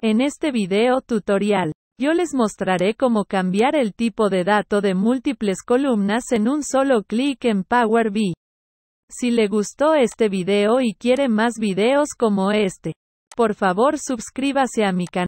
En este video tutorial, yo les mostraré cómo cambiar el tipo de dato de múltiples columnas en un solo clic en Power BI. Si le gustó este video y quiere más videos como este, por favor suscríbase a mi canal.